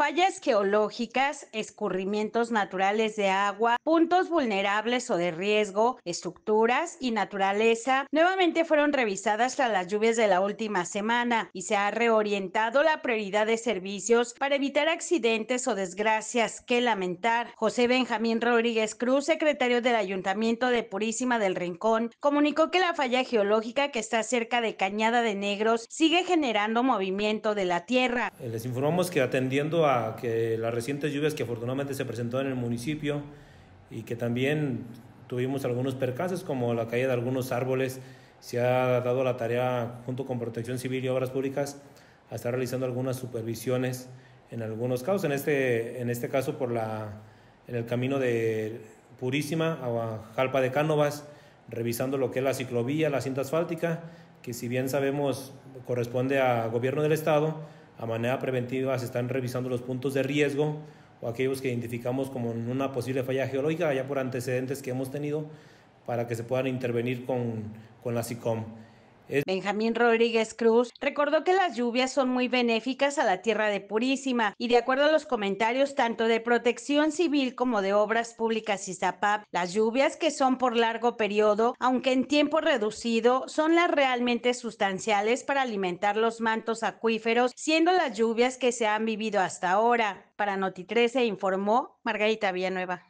fallas geológicas, escurrimientos naturales de agua, puntos vulnerables o de riesgo, estructuras y naturaleza, nuevamente fueron revisadas tras las lluvias de la última semana y se ha reorientado la prioridad de servicios para evitar accidentes o desgracias que lamentar. José Benjamín Rodríguez Cruz, secretario del Ayuntamiento de Purísima del Rincón, comunicó que la falla geológica que está cerca de Cañada de Negros sigue generando movimiento de la tierra. Eh, les informamos que atendiendo a que las recientes lluvias que afortunadamente se presentó en el municipio y que también tuvimos algunos percances como la caída de algunos árboles, se ha dado la tarea junto con Protección Civil y Obras Públicas a estar realizando algunas supervisiones en algunos casos, en este, en este caso por la, en el camino de Purísima a Jalpa de Cánovas, revisando lo que es la ciclovía, la cinta asfáltica, que si bien sabemos corresponde a gobierno del estado, a manera preventiva se están revisando los puntos de riesgo o aquellos que identificamos como una posible falla geológica, ya por antecedentes que hemos tenido, para que se puedan intervenir con, con la SICOM. Benjamín Rodríguez Cruz recordó que las lluvias son muy benéficas a la tierra de Purísima y de acuerdo a los comentarios tanto de protección civil como de obras públicas y ZAPAP, las lluvias que son por largo periodo, aunque en tiempo reducido, son las realmente sustanciales para alimentar los mantos acuíferos, siendo las lluvias que se han vivido hasta ahora. Para Noti 13 informó Margarita Villanueva.